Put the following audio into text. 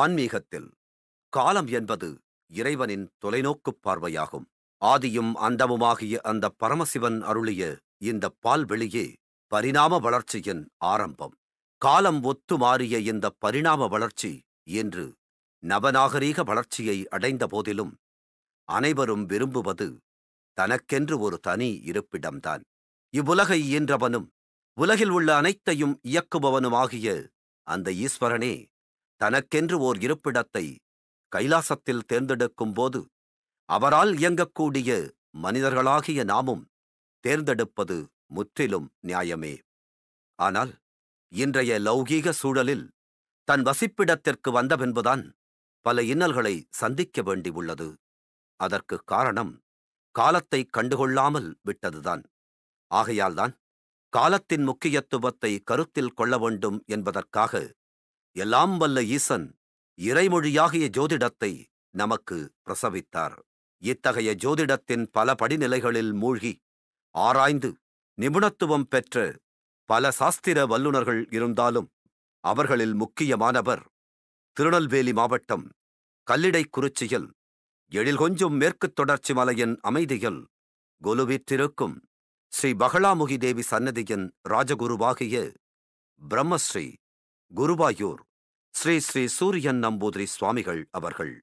ஆன்மீகத்தில் காலம் என்பது இறைவனின் தொலைநோக்குப் பார்வையாகும் ஆதியும் அந்தமுமாகிய அந்த பரமசிவன் அருளிய இந்த பால்வெளியே பரிணாம வளர்ச்சியின் ஆரம்பம் காலம் ஒத்து மாறிய இந்த பரிணாம வளர்ச்சி என்று நவநாகரீக வளர்ச்சியை அடைந்த போதிலும் அனைவரும் விரும்புவது தனக்கென்று ஒரு தனி இருப்பிடம்தான் இவ்வுலகை இயன்றவனும் உலகில் உள்ள அனைத்தையும் இயக்குபவனுமாகிய அந்த ஈஸ்வரனே தனக்கென்று ஓர் இருப்பிடத்தை கைலாசத்தில் தேர்ந்தெடுக்கும் போது அவரால் இயங்கக்கூடிய மனிதர்களாகிய நாமும் தேர்ந்தெடுப்பது முற்றிலும் நியாயமே ஆனால் இன்றைய லௌகீக சூழலில் தன் வசிப்பிடத்திற்கு வந்தபென்புதான் பல இன்னல்களை சந்திக்க வேண்டி உள்ளது அதற்கு காரணம் காலத்தை கண்டுகொள்ளாமல் விட்டதுதான் ஆகையால்தான் காலத்தின் முக்கியத்துவத்தை கருத்தில் கொள்ள வேண்டும் என்பதற்காக எல்லாம் வல்ல ஈசன் இறைமொழியாகிய ஜோதிடத்தை நமக்கு பிரசவித்தார் இத்தகைய ஜோதிடத்தின் பல படிநிலைகளில் மூழ்கி ஆராய்ந்து நிபுணத்துவம் பெற்ற பல சாஸ்திர வல்லுநர்கள் இருந்தாலும் அவர்களில் முக்கியமானவர் திருநெல்வேலி மாவட்டம் குறிச்சியில் எழில் கொஞ்சும் மேற்குத் தொடர்ச்சி மலையின் அமைதியில் கொலுவிற்றிருக்கும் ஸ்ரீ பகலாமுகி தேவி சன்னதியின் ராஜகுருவாகிய பிரம்மஸ்ரீ குருவாயூர் ஸ்ரீ ஸ்ரீ சூரியன் நம்பூதிரி சுவாமிகள் அவர்கள்